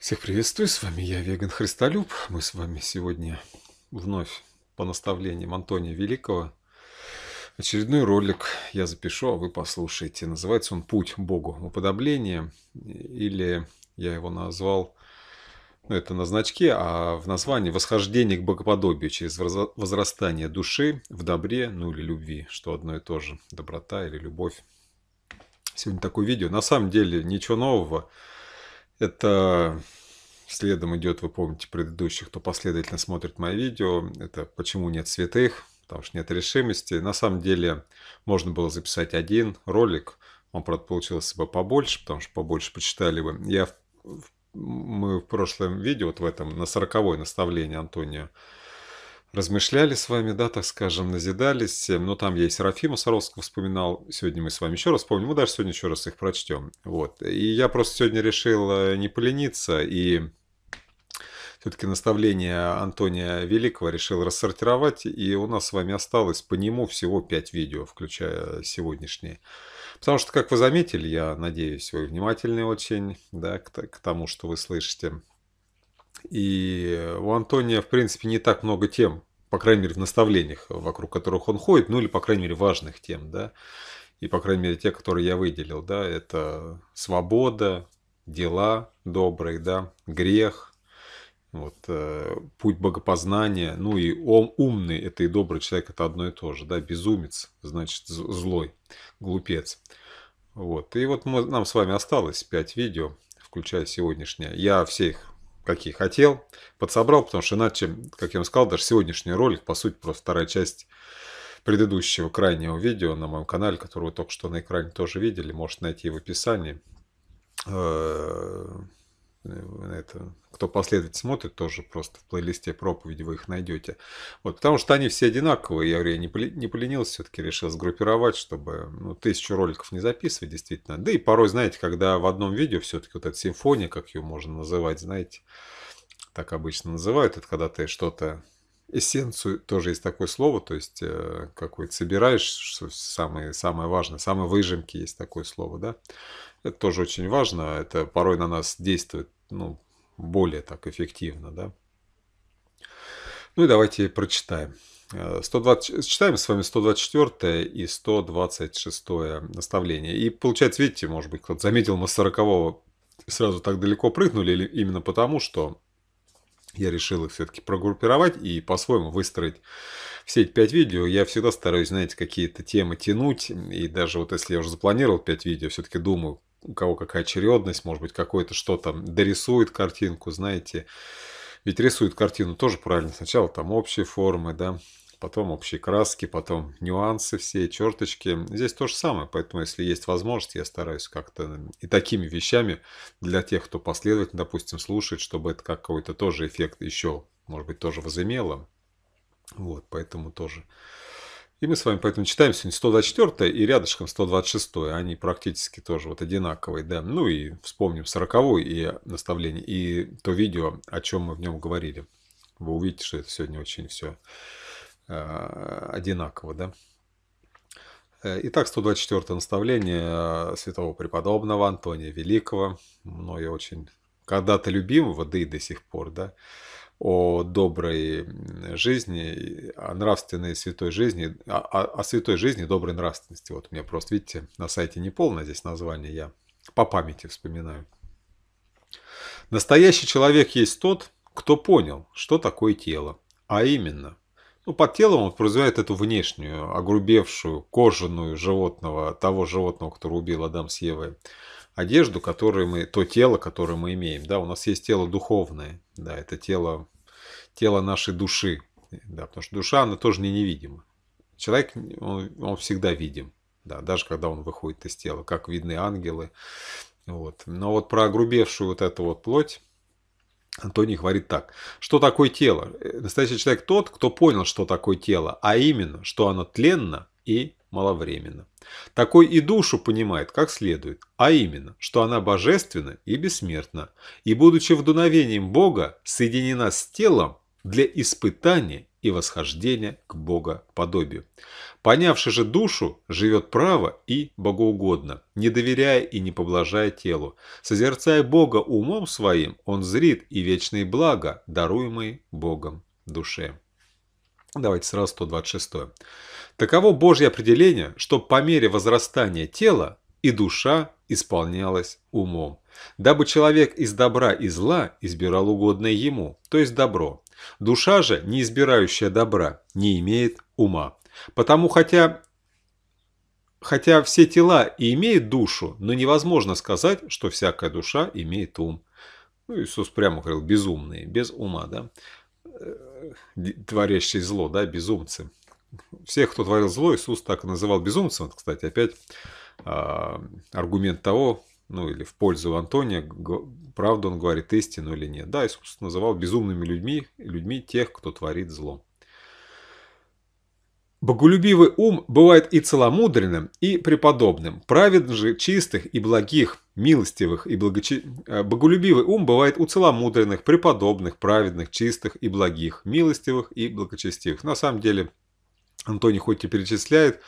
Всех приветствую, с вами я, Веган Христолюб. Мы с вами сегодня вновь по наставлениям Антония Великого. Очередной ролик я запишу, а вы послушаете. Называется он «Путь Богу. Уподобление» или я его назвал, ну это на значке, а в названии «Восхождение к богоподобию через возрастание души в добре, ну или любви», что одно и то же, доброта или любовь. Сегодня такое видео. На самом деле ничего нового. Это следом идет, вы помните, предыдущих, кто последовательно смотрит мои видео. Это «Почему нет святых?» потому что нет решимости. На самом деле можно было записать один ролик, он, правда, получился бы побольше, потому что побольше почитали бы. Я, мы в прошлом видео, вот в этом, на 40 наставление Антония размышляли с вами, да, так скажем, назидались. Но там я и Серафима Саровского вспоминал. Сегодня мы с вами еще раз вспомним. Мы даже сегодня еще раз их прочтем. Вот. И я просто сегодня решил э, не полениться и все-таки наставление Антония Великого решил рассортировать, и у нас с вами осталось по нему всего 5 видео, включая сегодняшние. Потому что, как вы заметили, я надеюсь, вы внимательны очень да, к, к тому, что вы слышите. И у Антония, в принципе, не так много тем, по крайней мере, в наставлениях, вокруг которых он ходит, ну или, по крайней мере, важных тем, да. И, по крайней мере, те, которые я выделил, да, это свобода, дела добрые, да, грех, вот, э, путь богопознания, ну и ум, умный это и добрый человек, это одно и то же, да, безумец, значит, злой, глупец. Вот, и вот мы, нам с вами осталось 5 видео, включая сегодняшнее. Я все их какие хотел, подсобрал, потому что иначе, как я вам сказал, даже сегодняшний ролик, по сути, просто вторая часть предыдущего крайнего видео на моем канале, которое вы только что на экране тоже видели, можете найти в описании. Э, это, кто последовательно смотрит, тоже просто в плейлисте проповеди вы их найдете. Вот, потому что они все одинаковые. Я говорю, я не, не поленился, все-таки решил сгруппировать, чтобы ну, тысячу роликов не записывать, действительно. Да и порой, знаете, когда в одном видео все-таки вот эта симфония, как ее можно называть, знаете, так обычно называют, это когда ты что-то эссенцию, тоже есть такое слово, то есть э, какой-то собираешь, что самое, самое важное, самые выжимки есть такое слово, да. Это тоже очень важно. Это порой на нас действует ну, более так эффективно. Да? Ну и давайте прочитаем. 120, э, читаем с вами 124 и 126 наставление. И получается, видите, может быть, кто-то заметил, мы с 40 сразу так далеко прыгнули или именно потому, что я решил их все-таки прогруппировать и по-своему выстроить все эти 5 видео. Я всегда стараюсь, знаете, какие-то темы тянуть. И даже вот если я уже запланировал 5 видео, все-таки думаю, у кого какая очередность, может быть, какое-то что-то дорисует картинку, знаете. Ведь рисует картину тоже правильно. Сначала там общие формы, да, потом общие краски, потом нюансы все, черточки. Здесь то же самое, поэтому если есть возможность, я стараюсь как-то и такими вещами для тех, кто последовательно, допустим, слушает, чтобы это как какой-то тоже эффект еще, может быть, тоже возымело. Вот, поэтому тоже и мы с вами поэтому читаем сегодня 124 и рядышком 126. Они практически тоже вот одинаковые. Да? Ну и вспомним 40 и наставление, и то видео, о чем мы в нем говорили. Вы увидите, что это сегодня очень все э, одинаково. Да? Э, итак, 124 наставление э, святого преподобного Антония Великого, мною очень когда-то любимого, да и до сих пор, да, о доброй жизни, о нравственной святой жизни, о, о святой жизни, доброй нравственности. Вот у меня просто, видите, на сайте не полное здесь название, я по памяти вспоминаю. Настоящий человек есть тот, кто понял, что такое тело, а именно – ну, под телом он подразумевает эту внешнюю, огрубевшую, кожаную животного, того животного, которого убил Адам с Евой, одежду, которую мы, то тело, которое мы имеем. Да, у нас есть тело духовное, да, это тело тело нашей души. Да, потому что душа, она тоже не невидима. Человек, он, он всегда видим. Да, даже когда он выходит из тела, как видны ангелы. Вот. Но вот про огрубевшую вот эту вот плоть, Антоний говорит так. Что такое тело? Настоящий человек тот, кто понял, что такое тело, а именно, что оно тленно и маловременно. Такой и душу понимает как следует, а именно, что она божественна и бессмертна, и, будучи вдуновением Бога, соединена с телом, для испытания и восхождения к Богоподобию. Понявши же душу, живет право и богоугодно, не доверяя и не поблажая телу. Созерцая Бога умом своим, он зрит и вечные блага, даруемые Богом душе. Давайте сразу 126. Таково Божье определение, что по мере возрастания тела и душа исполнялась умом, дабы человек из добра и зла избирал угодное ему, то есть добро, Душа же, не избирающая добра, не имеет ума. Потому хотя, хотя все тела и имеют душу, но невозможно сказать, что всякая душа имеет ум. Ну, Иисус прямо говорил, безумные, без ума, да, э, творящие зло, да, безумцы. Всех, кто творил зло, Иисус так и называл безумцем. Это, кстати, опять а, аргумент того, ну или в пользу Антония, правду он говорит, истину или нет. Да, Иисус называл безумными людьми, людьми тех, кто творит зло. Боголюбивый ум бывает и целомудренным, и преподобным. праведных, же чистых и благих, милостивых и благочестивых. Э, боголюбивый ум бывает у целомудренных, преподобных, праведных, чистых и благих, милостивых и благочестивых. На самом деле, Антоний хоть и перечисляет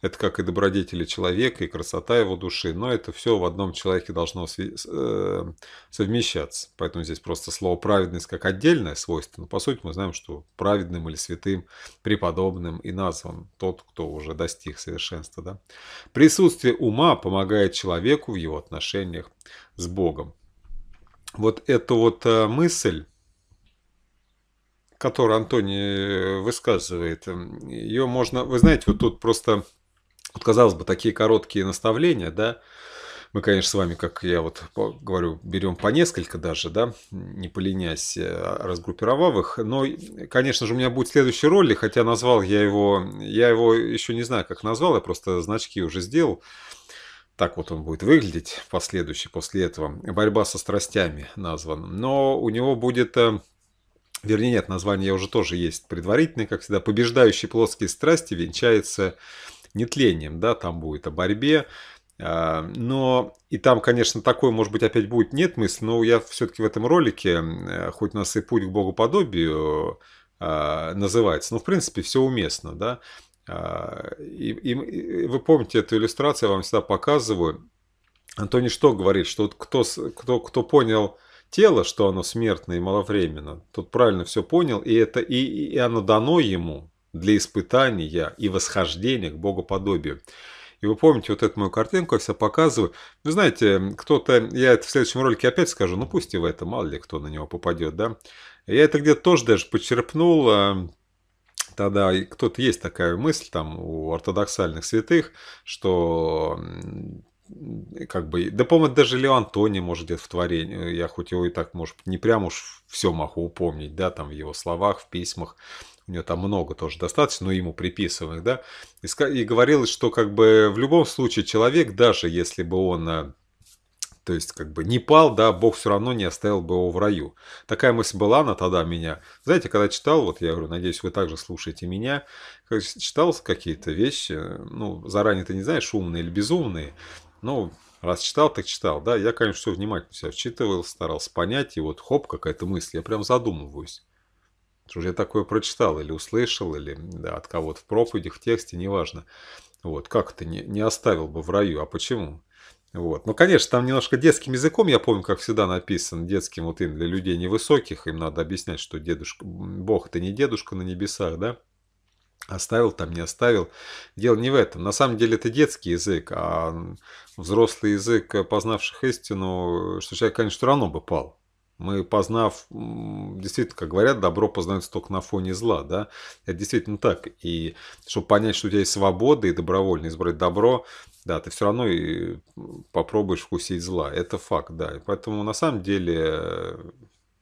это как и добродетели человека, и красота его души, но это все в одном человеке должно эм, совмещаться. Поэтому здесь просто слово «праведность» как отдельное свойство, но по сути мы знаем, что праведным или святым, преподобным и назван тот, кто уже достиг совершенства. Да? Присутствие ума помогает человеку в его отношениях с Богом. Вот эта вот э, мысль, которую Антоний э, высказывает, ее можно, вы знаете, вот тут просто вот, казалось бы, такие короткие наставления, да, мы, конечно, с вами, как я вот говорю, берем по несколько даже, да, не поленясь, э, разгруппировав их. Но, конечно же, у меня будет следующий ролик, хотя назвал я его, я его еще не знаю, как назвал, я просто значки уже сделал. Так вот он будет выглядеть последующий после этого. «Борьба со страстями» назван. Но у него будет э, Вернее, нет, название я уже тоже есть предварительное, как всегда. «Побеждающий плоские страсти венчается нетлением, да, там будет о борьбе, а, но и там, конечно, такое, может быть, опять будет нет мысли, но я все-таки в этом ролике, э, хоть у нас и путь к богоподобию а, называется, но в принципе все уместно, да. А, и, и, и вы помните эту иллюстрацию, я вам всегда показываю. Антони что говорит, что вот кто, кто, кто понял тело, что оно смертное и маловременно, тот правильно все понял, и это и, и оно дано ему, для испытания и восхождения к богоподобию. И вы помните вот эту мою картинку, я все показываю. Вы знаете, кто-то, я это в следующем ролике опять скажу, ну пусть и в это, мало ли кто на него попадет, да. Я это где-то тоже даже почерпнул, э, тогда кто-то есть такая мысль там у ортодоксальных святых, что как бы, да, по даже Лео Антони, может, где-то в творении, я хоть его и так, может, не прям уж все могу упомнить, да, там в его словах, в письмах, у него там много тоже достаточно, но ну, ему приписанных, да, и, и говорилось, что как бы в любом случае человек, даже если бы он э, то есть, как бы не пал, да, Бог все равно не оставил бы его в раю. Такая мысль была она тогда меня. Знаете, когда читал, вот я говорю, надеюсь, вы также слушаете меня, как читал какие-то вещи, ну, заранее ты не знаешь, умные или безумные, но раз читал, так читал, да, я, конечно, все внимательно себя вчитывал, старался понять, и вот хоп, какая-то мысль, я прям задумываюсь. Потому что я такое прочитал или услышал, или да, от кого-то в проповедях, в тексте, неважно. Вот, как это не, не оставил бы в раю, а почему? Вот. Ну, конечно, там немножко детским языком, я помню, как всегда написано, детским вот им для людей невысоких, им надо объяснять, что дедушка, Бог это не дедушка на небесах, да? Оставил там, не оставил. Дело не в этом. На самом деле это детский язык, а взрослый язык, познавших истину, что человек, конечно, все равно бы пал. Мы, познав, действительно, как говорят, добро познается только на фоне зла, да? Это действительно так. И чтобы понять, что у тебя есть свобода и добровольно избрать добро, да, ты все равно и попробуешь вкусить зла. Это факт, да. И поэтому, на самом деле,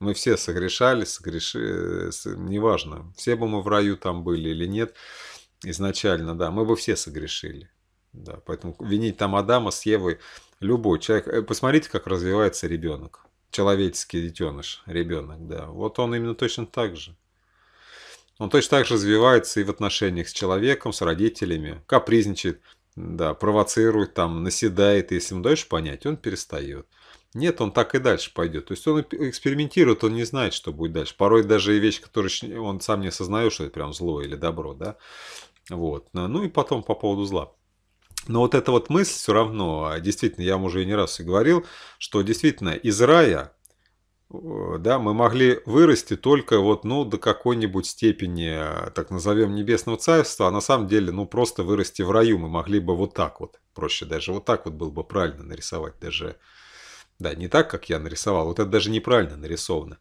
мы все согрешали, согрешили, неважно, все бы мы в раю там были или нет, изначально, да, мы бы все согрешили. Да, поэтому винить там Адама с Евой любой человек. Э, посмотрите, как развивается ребенок человеческий детеныш, ребенок, да. Вот он именно точно так же. Он точно так же развивается и в отношениях с человеком, с родителями, капризничает, да, провоцирует, там, наседает. Если ему даешь понять, он перестает. Нет, он так и дальше пойдет. То есть он экспериментирует, он не знает, что будет дальше. Порой даже и вещи, которые он сам не осознает, что это прям зло или добро, да. Вот. Ну и потом по поводу зла. Но вот эта вот мысль все равно, а действительно, я вам уже не раз и говорил, что действительно из рая да, мы могли вырасти только вот, ну, до какой-нибудь степени, а, так назовем, небесного царства, а на самом деле, ну, просто вырасти в раю мы могли бы вот так вот, проще даже, вот так вот было бы правильно нарисовать даже, да, не так, как я нарисовал, вот это даже неправильно нарисовано.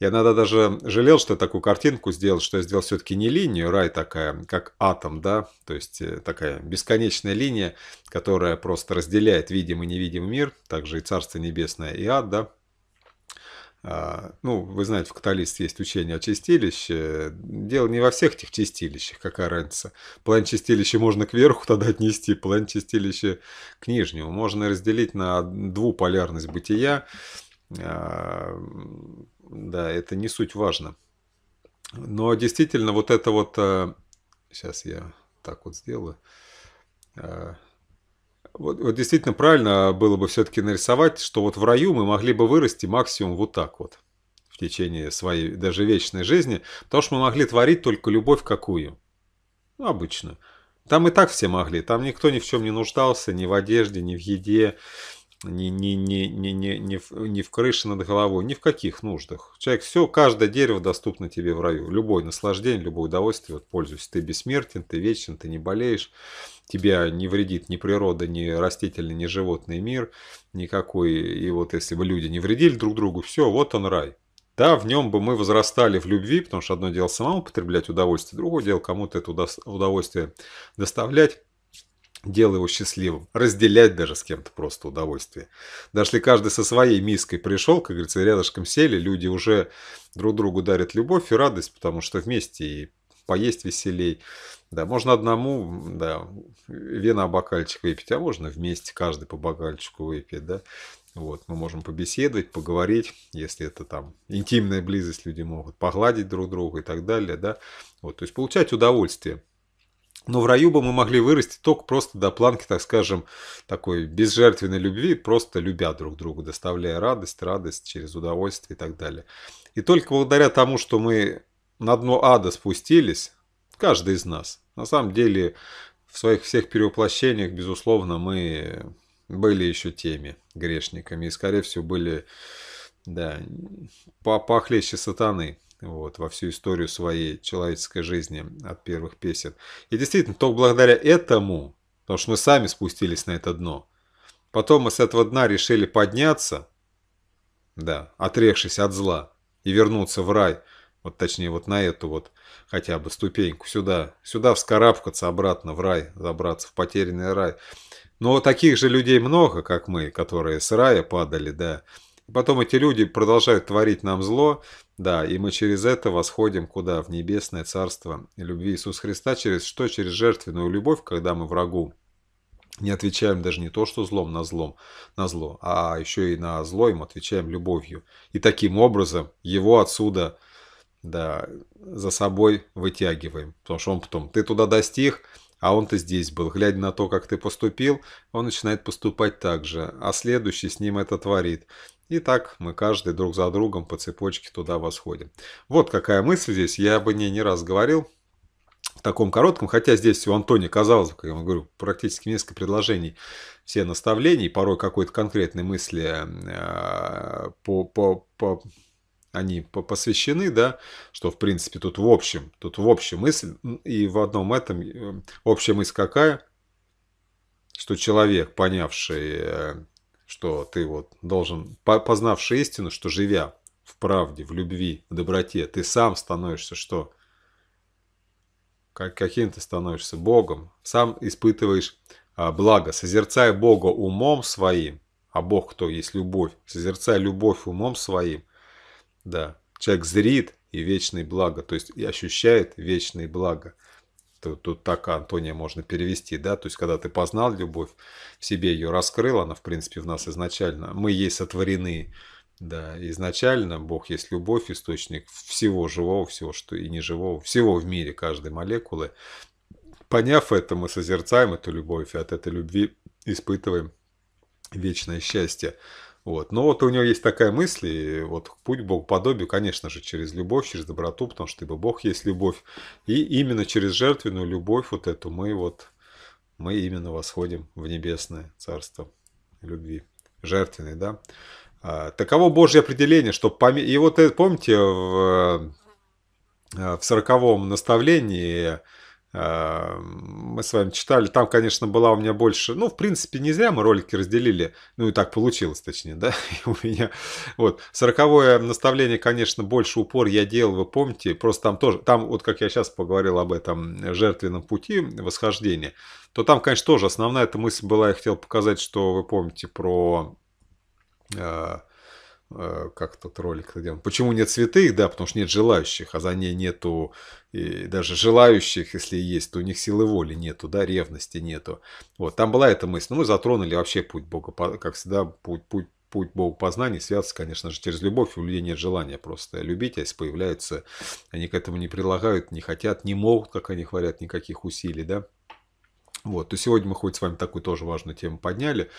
Я иногда даже жалел, что я такую картинку сделал, что я сделал все-таки не линию, рай такая, как атом, да, то есть э, такая бесконечная линия, которая просто разделяет видимый и невидимый мир, также и Царство Небесное, и ад, да, а, ну, вы знаете, в католистстве есть учение о чистилище. Дело не во всех этих чистилищах, какая разница. План чистилища можно кверху тогда отнести, план чистилища к нижнему. Можно разделить на двуполярность бытия. А, да, это не суть важно. Но действительно вот это вот... Э, сейчас я так вот сделаю. А, вот, вот действительно правильно было бы все-таки нарисовать, что вот в раю мы могли бы вырасти максимум вот так вот в течение своей даже вечной жизни, потому что мы могли творить только любовь какую? Ну, обычную. Там и так все могли, там никто ни в чем не нуждался, ни в одежде, ни в еде, не не не не не не в, не в крыше над головой, ни в каких нуждах. Человек, все, каждое дерево доступно тебе в раю. Любое наслаждение, любое удовольствие, вот пользуйся. Ты бессмертен, ты вечен, ты не болеешь. Тебя не вредит ни природа, ни растительный, ни животный мир, никакой. И вот если бы люди не вредили друг другу, все, вот он рай. Да, в нем бы мы возрастали в любви, потому что одно дело самому потреблять удовольствие, другое дело кому-то это удовольствие доставлять делая его счастливым, разделять даже с кем-то просто удовольствие. Дошли каждый со своей миской пришел, как говорится, рядышком сели, люди уже друг другу дарят любовь и радость, потому что вместе и поесть веселей. Да, можно одному, да, вина бокальчик выпить, а можно вместе каждый по бокальчику выпить, да. Вот, мы можем побеседовать, поговорить, если это там интимная близость, люди могут погладить друг друга и так далее, да. Вот, то есть получать удовольствие. Но в раю бы мы могли вырасти только просто до планки, так скажем, такой безжертвенной любви, просто любя друг друга, доставляя радость, радость через удовольствие и так далее. И только благодаря тому, что мы на дно ада спустились, каждый из нас, на самом деле в своих всех перевоплощениях, безусловно, мы были еще теми грешниками и, скорее всего, были да, похлеще сатаны вот, во всю историю своей человеческой жизни от первых песен. И действительно, только благодаря этому, потому что мы сами спустились на это дно, потом мы с этого дна решили подняться, да, отрекшись от зла, и вернуться в рай, вот точнее вот на эту вот хотя бы ступеньку сюда, сюда вскарабкаться обратно в рай, забраться в потерянный рай. Но таких же людей много, как мы, которые с рая падали, да, Потом эти люди продолжают творить нам зло, да, и мы через это восходим куда? В небесное царство и любви Иисуса Христа. Через что? Через жертвенную любовь, когда мы врагу не отвечаем даже не то, что злом на злом, на зло, а еще и на зло им отвечаем любовью. И таким образом его отсюда да, за собой вытягиваем. Потому что он потом, ты туда достиг, а он-то здесь был. Глядя на то, как ты поступил, он начинает поступать так же, а следующий с ним это творит. И так мы каждый друг за другом по цепочке туда восходим. Вот какая мысль здесь, я об ней не раз говорил в таком коротком, хотя здесь у Антони казалось, как я вам говорю, практически несколько предложений, все наставлений, порой какой-то конкретной мысли э, по, по, по они посвящены, да, что, в принципе, тут в общем, тут в общем мысль, и в одном этом, э, общая мысль какая? Что человек, понявший, э, что ты вот должен, познавший истину, что живя в правде, в любви, в доброте, ты сам становишься что? каким ты становишься Богом, сам испытываешь а, благо, созерцая Бога умом своим, а Бог кто есть любовь, созерцая любовь умом своим, да. Человек зрит и вечное благо, то есть и ощущает вечное благо. Тут, тут так Антония можно перевести, да, то есть когда ты познал любовь, в себе ее раскрыл, она в принципе в нас изначально, мы ей сотворены, да, изначально Бог есть любовь, источник всего живого, всего, что и неживого, всего в мире, каждой молекулы. Поняв это, мы созерцаем эту любовь, и от этой любви испытываем вечное счастье. Вот. Но вот у него есть такая мысль, и вот путь к Богоподобию, конечно же, через любовь, через доброту, потому что ибо Бог есть любовь. И именно через жертвенную любовь вот эту мы вот, мы именно восходим в небесное царство любви. Жертвенной, да? А, таково Божье определение, что пом... И вот э, помните в, э, в 40 наставлении Эм, мы с вами читали. Там, конечно, была у меня больше... Ну, в принципе, не зря мы ролики разделили. Ну, и так получилось, точнее, да? И у меня... Вот. Сороковое наставление, конечно, больше упор я делал, вы помните. Просто там тоже... Там, вот как я сейчас поговорил об этом э, жертвенном пути восхождения, то там, конечно, тоже основная эта мысль была, я хотел показать, что вы помните про... Э, Э, как тот ролик, где он, почему нет святых, да, потому что нет желающих, а за ней нету и даже желающих, если есть, то у них силы воли нету, да, ревности нету. Вот, там была эта мысль, но ну, мы затронули вообще путь Бога, как всегда, путь, путь путь Бога познания связан, конечно же, через любовь. У людей нет желания просто любить, а если появляются, они к этому не прилагают, не хотят, не могут, как они говорят, никаких усилий, да. Вот, и сегодня мы хоть с вами такую тоже важную тему подняли,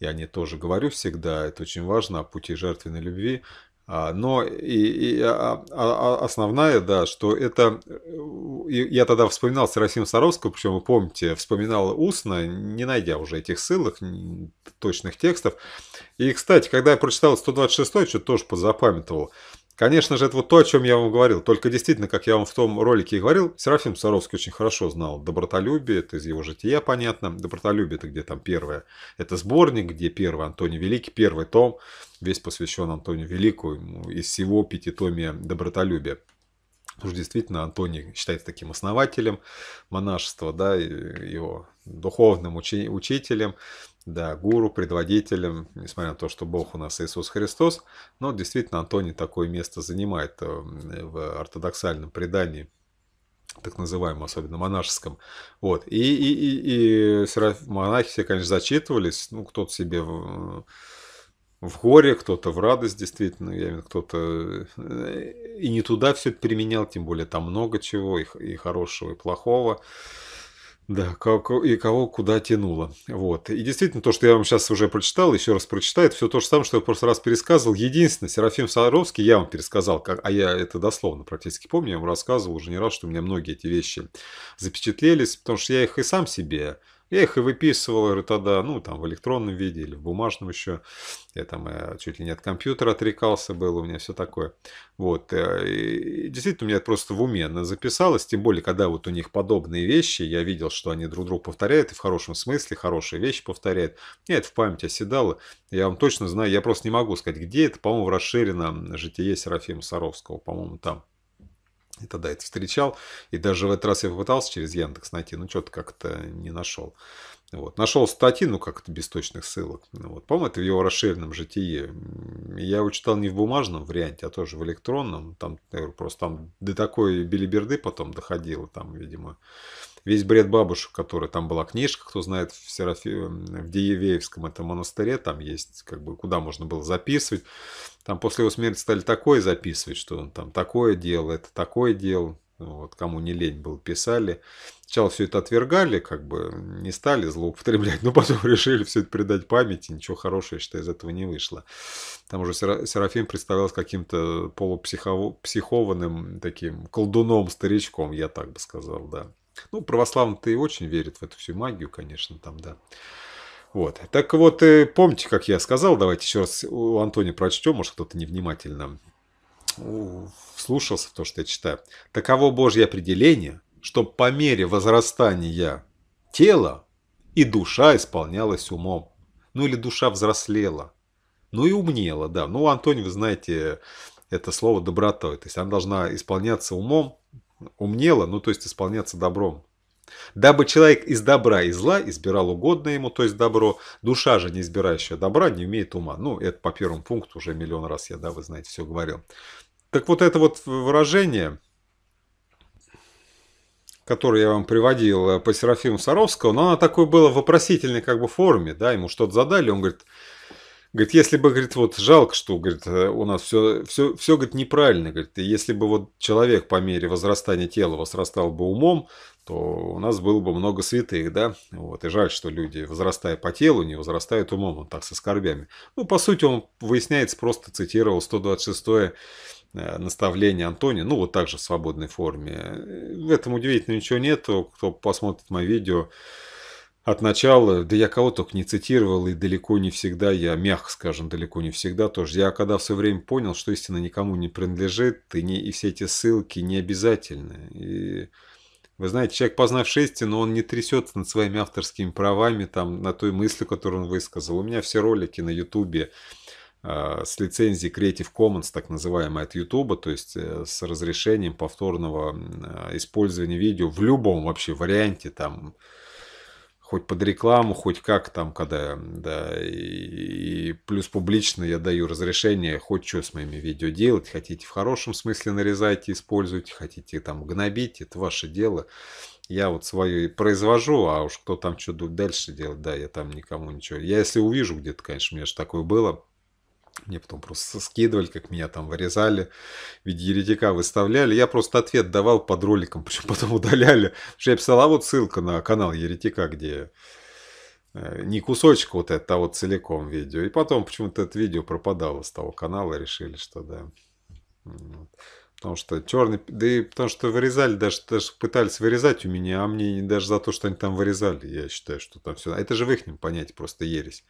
я о ней тоже говорю всегда, это очень важно, о пути жертвенной любви, а, но и, и а, а, основная, да, что это... Э, я тогда вспоминал Серафима Саровского, причем, вы помните, вспоминал устно, не найдя уже этих ссылок, точных текстов. И, кстати, когда я прочитал 126-й, что тоже позапамятовал, Конечно же, это вот то, о чем я вам говорил. Только действительно, как я вам в том ролике и говорил, Серафим Саровский очень хорошо знал добротолюбие, это из его жития понятно. Добротолюбие это где там первое. Это сборник, где первый Антоний Великий, первый том, весь посвящен Антонию Великому из всего пятитомия добротолюбия. Потому что действительно Антоний считается таким основателем монашества, да, его духовным учи учителем да, гуру, предводителем, несмотря на то, что Бог у нас Иисус Христос, но действительно Антоний такое место занимает э, в ортодоксальном предании так называемом, особенно монашеском. Вот. И, и, и, и монахи все, конечно, зачитывались. Ну, кто-то себе в, в горе, кто-то в радость, действительно. Я имею кто-то э, и не туда все это применял, тем более там много чего, и, и хорошего, и плохого. Да, и кого куда тянуло. Вот. И действительно, то, что я вам сейчас уже прочитал, еще раз прочитаю, это все то же самое, что я в прошлый раз пересказывал. Единственное, Серафим Саровский, я вам пересказал, как, а я это дословно практически помню, я вам рассказывал уже не раз, что у меня многие эти вещи запечатлелись, потому что я их и сам себе я их и выписывал говорю, тогда, ну, там, в электронном виде или в бумажном еще. Я там я э, чуть ли не от компьютера отрекался был, у меня все такое. Вот. Э, и, действительно, у меня это просто в уме записалось. Тем более, когда вот у них подобные вещи, я видел, что они друг друга повторяют, и в хорошем смысле хорошие вещи повторяют. Мне это в память оседало. Я вам точно знаю, я просто не могу сказать, где это. По-моему, в расширенном житие Серафима Саровского, по-моему, там. И тогда это встречал. И даже в этот раз я попытался через Яндекс найти, но что-то как-то не нашел. Вот. Нашел статьи, ну как-то без точных ссылок. Ну, вот. По-моему, это в его расширенном житии. Я его читал не в бумажном варианте, а тоже в электронном. Там, я говорю, просто там до такой билиберды потом доходило, там, видимо, весь бред бабушек, которая там была книжка, кто знает, в, Серафи... в Деевеевском этом монастыре, там есть, как бы, куда можно было записывать. Там после его смерти стали такое записывать, что он там такое делал, это такое делал. Вот, кому не лень был, писали. Сначала все это отвергали, как бы не стали злоупотреблять, но потом решили все это придать памяти, ничего хорошего, что из этого не вышло. Там уже Серафим представлялся каким-то полупсихованным таким колдуном-старичком, я так бы сказал, да. Ну, православные-то и очень верят в эту всю магию, конечно, там, да. Вот. Так вот, э, помните, как я сказал, давайте еще раз у Антония прочтем, может, кто-то невнимательно вслушался в то, что я читаю. Таково Божье определение, что по мере возрастания тела и душа исполнялась умом. Ну или душа взрослела. Ну и умнела, да. Ну, Антоний, вы знаете, это слово доброта, То есть она должна исполняться умом, умнело, ну то есть исполняться добром. Дабы человек из добра и зла избирал угодное ему, то есть добро, душа же, не избирающая добра, не умеет ума. Ну, это по первому пункту уже миллион раз я, да, вы знаете, все говорил. Так вот это вот выражение, которое я вам приводил э, по Серафиму Саровскому, но оно такое было в вопросительной как бы форме, да, ему что-то задали, он говорит, Говорит, если бы, говорит, вот жалко, что, говорит, э, у нас все, все, все, говорит, неправильно, говорит, и если бы вот человек по мере возрастания тела возрастал бы умом, то у нас было бы много святых, да, вот, и жаль, что люди, возрастая по телу, не возрастают умом, он так со скорбями. Ну, по сути, он, выясняется, просто цитировал 126 э, наставление Антония, ну вот так же в свободной форме. Э, в этом удивительно ничего нету, кто посмотрит мое видео, от начала, да я кого только не цитировал, и далеко не всегда, я мягко скажем, далеко не всегда тоже. Я когда все время понял, что истина никому не принадлежит, и, не, и все эти ссылки не обязательны. И вы знаете, человек, познавший истину, он не трясется над своими авторскими правами, там, на той мысли, которую он высказал. У меня все ролики на ютубе э, с лицензией Creative Commons, так называемой, от ютуба то есть э, с разрешением повторного э, использования видео в любом вообще варианте, там, хоть под рекламу, хоть как там, когда, да, и, и плюс публично я даю разрешение хоть что с моими видео делать, хотите в хорошем смысле нарезайте, используйте, хотите там гнобить, это ваше дело. Я вот свое и произвожу, а уж кто там что дальше делать, да, я там никому ничего. Я если увижу где-то, конечно, у меня же такое было, мне потом просто скидывали, как меня там вырезали, в виде еретика выставляли. Я просто ответ давал под роликом, причем потом удаляли. Потому что я писал, а вот ссылка на канал еретика, где э, не кусочек вот этого а вот целиком видео. И потом почему-то это видео пропадало с того канала, решили, что да. Потому что черный, да и потому что вырезали, даже, даже пытались вырезать у меня, а мне даже за то, что они там вырезали, я считаю, что там все. А это же в их понятие просто ересь.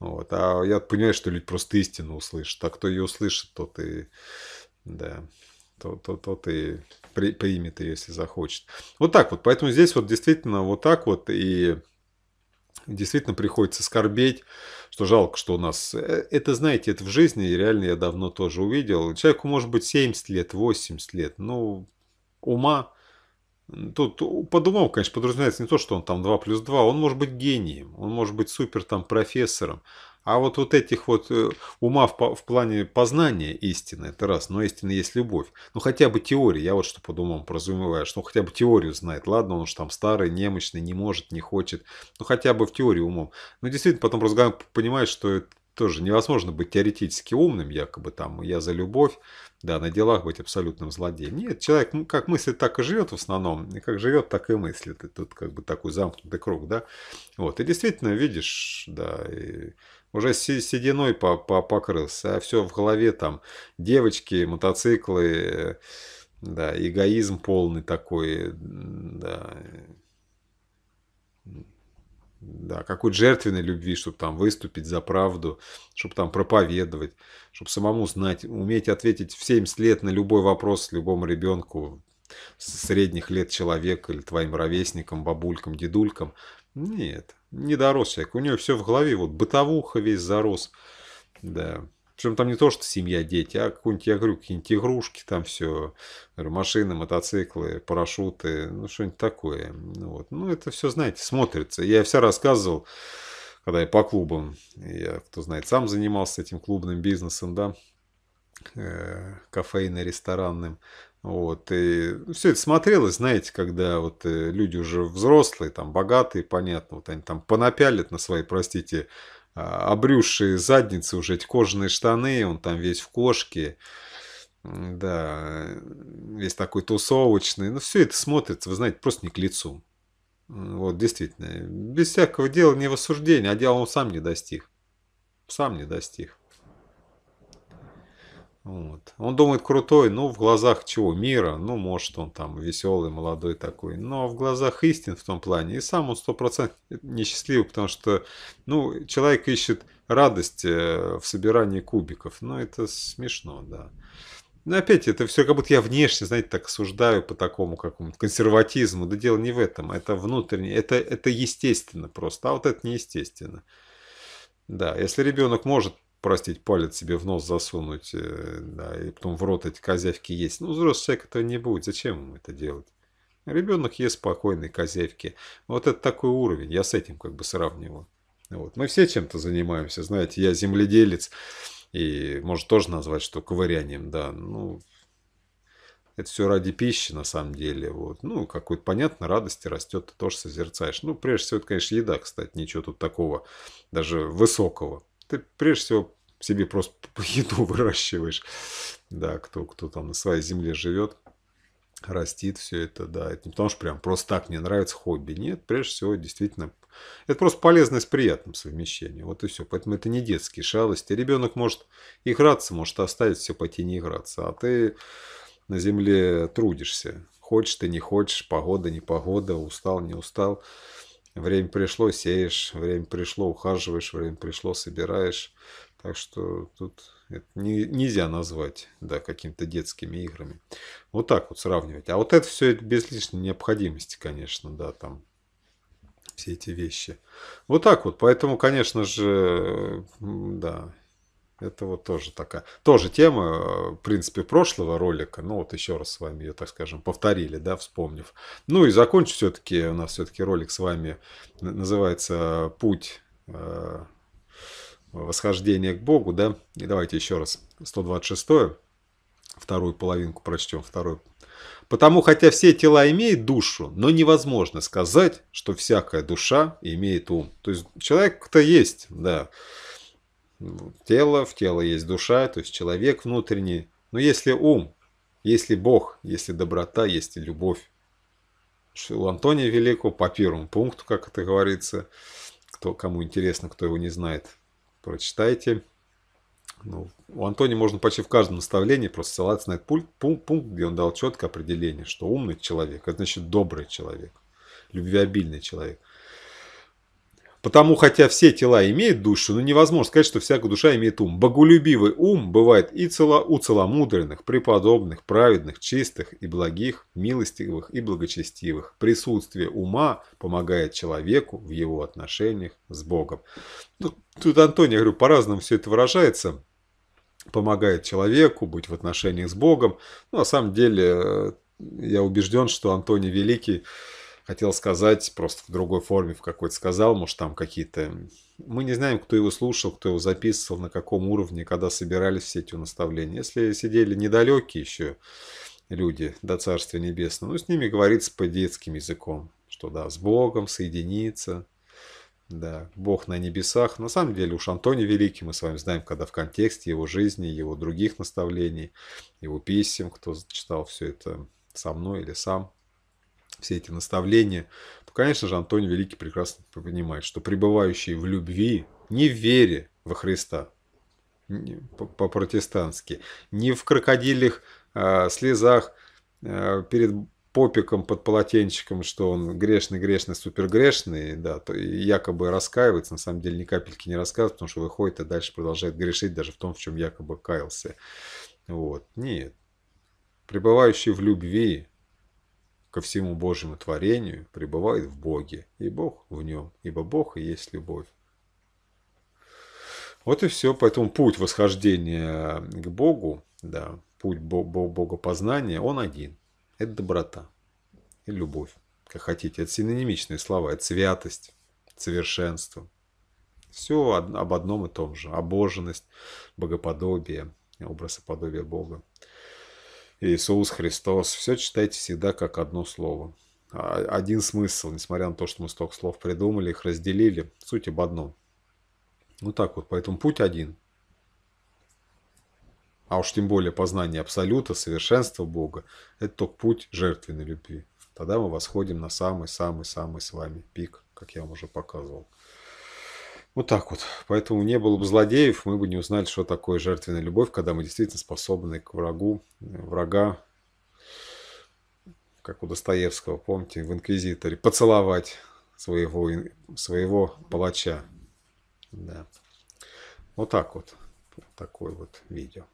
Вот. А я понимаю, что люди просто истину услышат. А кто ее услышит, тот и... Да то, то, то ты при, примет ее, если захочет. Вот так вот. Поэтому здесь вот действительно вот так вот и действительно приходится скорбеть, что жалко, что у нас... Э, это, знаете, это в жизни, и реально я давно тоже увидел. Человеку может быть 70 лет, 80 лет, ну, ума Тут под умом, конечно, подразумевается не то, что он там 2 плюс 2, он может быть гением, он может быть супер там профессором. А вот вот этих вот э, ума в, в плане познания истины, это раз, но истина есть любовь. Ну хотя бы теория, я вот что под умом подразумеваю, что он хотя бы теорию знает. Ладно, он уж там старый, немощный, не может, не хочет, но хотя бы в теории умом. Но действительно потом разговариваем, понимаешь, что это тоже невозможно быть теоретически умным, якобы там я за любовь, да, на делах быть абсолютным злодеем. Нет, человек ну, как мыслит, так и живет в основном, и как живет, так и мыслит. И тут как бы такой замкнутый круг, да. Вот, и действительно, видишь, да, и уже сединой по -по покрылся, а все в голове там, девочки, мотоциклы, да, эгоизм полный такой, да, да, какой жертвенной любви, чтобы там выступить за правду, чтобы там проповедовать, чтобы самому знать, уметь ответить в 70 лет на любой вопрос любому ребенку средних лет человека или твоим ровесникам, бабулькам, дедулькам. Нет, не дорос человек. У нее все в голове, вот бытовуха весь зарос. Да. Причем там не то, что семья, дети, а какую-нибудь, я говорю, какие-нибудь игрушки там все, машины, мотоциклы, парашюты, ну что-нибудь такое. Ну вот. Ну это все, знаете, смотрится. Я все рассказывал, когда я по клубам, я, кто знает, сам занимался этим клубным бизнесом, да, э, кофейно-ресторанным. Вот, и все это смотрелось, знаете, когда вот э, люди уже взрослые, там, богатые, понятно, вот они там понапялят на свои, простите, а, обрюзшие задницы уже, эти кожаные штаны, он там весь в кошке, да, э, весь такой тусовочный. Ну, все это смотрится, вы знаете, просто не к лицу. Вот, действительно. Э, без всякого дела не в осуждении, а дело он сам не достиг. Сам не достиг. Вот. Он думает крутой, ну, в глазах чего? Мира, ну, может, он там веселый, молодой такой. Но в глазах истин в том плане. И сам он 100% несчастливый, потому что, ну, человек ищет радость э, в собирании кубиков. Ну, это смешно, да. Но ну, опять, это все как будто я внешне, знаете, так осуждаю по такому какому-то консерватизму. Да дело не в этом, это внутреннее, это, это естественно просто, а вот это неестественно. Да, если ребенок может простить, палец себе в нос засунуть, э, да, и потом в рот эти козявки есть. Ну, взрослый человек этого не будет, зачем ему это делать? Ребенок ест спокойные козявки. Вот это такой уровень, я с этим как бы сравниваю. Вот. Мы все чем-то занимаемся, знаете, я земледелец, и может тоже назвать, что ковырянием, да, ну, это все ради пищи, на самом деле. Вот. Ну, какой-то, понятно, радости растет, ты тоже созерцаешь. Ну, прежде всего, это, конечно, еда, кстати, ничего тут такого даже высокого ты прежде всего себе просто еду выращиваешь. Да, кто, кто там на своей земле живет, растит все это, да. Это не потому, что прям просто так мне нравится хобби. Нет, прежде всего, действительно, это просто полезно с приятным совмещением. Вот и все. Поэтому это не детские шалости. Ребенок может играться, может оставить все пойти не играться. А ты на земле трудишься. Хочешь ты, не хочешь, погода, не погода, устал, не устал. Время пришло, сеешь, время пришло, ухаживаешь, время пришло, собираешь. Так что тут это не, нельзя назвать да, какими-то детскими играми. Вот так вот сравнивать. А вот это все без лишней необходимости, конечно, да, там все эти вещи. Вот так вот. Поэтому, конечно же, да, это вот тоже такая, тоже тема, э, в принципе, прошлого ролика. Ну вот еще раз с вами ее, так скажем, повторили, да, вспомнив. Ну и закончу все-таки, у нас все-таки ролик с вами называется «Путь э, восхождения к Богу», да. И давайте еще раз 126 вторую половинку прочтем, вторую. Потому хотя все тела имеют душу, но невозможно сказать, что всякая душа имеет ум. То есть человек-то есть, да, тело, в тело есть душа, то есть человек внутренний. Но если ум, если Бог, если доброта, если любовь. У Антония Великого по первому пункту, как это говорится, кто, кому интересно, кто его не знает, прочитайте. Ну, у Антония можно почти в каждом наставлении просто ссылаться на этот пункт, пункт, пункт, где он дал четкое определение, что умный человек, это а значит добрый человек, любвеобильный человек – Потому, хотя все тела имеют душу, но невозможно сказать, что всякая душа имеет ум. Боголюбивый ум бывает и цело, у целомудренных, преподобных, праведных, чистых и благих, милостивых и благочестивых. Присутствие ума помогает человеку в его отношениях с Богом. Ну, тут, Антоний, я говорю, по-разному все это выражается. Помогает человеку быть в отношениях с Богом. Ну, на самом деле, э, я убежден, что Антоний Великий хотел сказать, просто в другой форме в какой-то сказал, может там какие-то... Мы не знаем, кто его слушал, кто его записывал, на каком уровне, когда собирались все эти наставления. Если сидели недалекие еще люди до Царствия Небесного, ну, с ними говорится по детским языком, что да, с Богом соединиться, да, Бог на небесах. На самом деле уж Антоний Великий мы с вами знаем, когда в контексте его жизни, его других наставлений, его писем, кто читал все это со мной или сам, все эти наставления, то, конечно же, Антоний Великий прекрасно понимает, что пребывающие в любви, не в вере во Христа, по-протестантски, не в крокодильных э, а, слезах э, перед попиком под полотенчиком, что он грешный, грешный, супергрешный, да, то якобы раскаивается, на самом деле ни капельки не раскаивается, потому что выходит и дальше продолжает грешить даже в том, в чем якобы каялся. Вот. Нет. Пребывающий в любви, ко всему Божьему творению пребывает в Боге, и Бог в нем, ибо Бог и есть любовь. Вот и все. Поэтому путь восхождения к Богу, да, путь богопознания, он один. Это доброта и любовь, как хотите. Это синонимичные слова, это святость, совершенство. Все об одном и том же. Обоженность, богоподобие, образоподобие Бога. Иисус Христос. Все читайте всегда как одно слово. А, один смысл, несмотря на то, что мы столько слов придумали, их разделили. Суть об одном. Вот ну так вот. Поэтому путь один. А уж тем более познание Абсолюта, совершенства Бога, это только путь жертвенной любви. Тогда мы восходим на самый-самый-самый с вами пик, как я вам уже показывал. Вот так вот. Поэтому не было бы злодеев, мы бы не узнали, что такое жертвенная любовь, когда мы действительно способны к врагу, э, врага, как у Достоевского, помните, в «Инквизиторе», поцеловать своего, своего палача. Да. Вот так вот. Такое вот видео.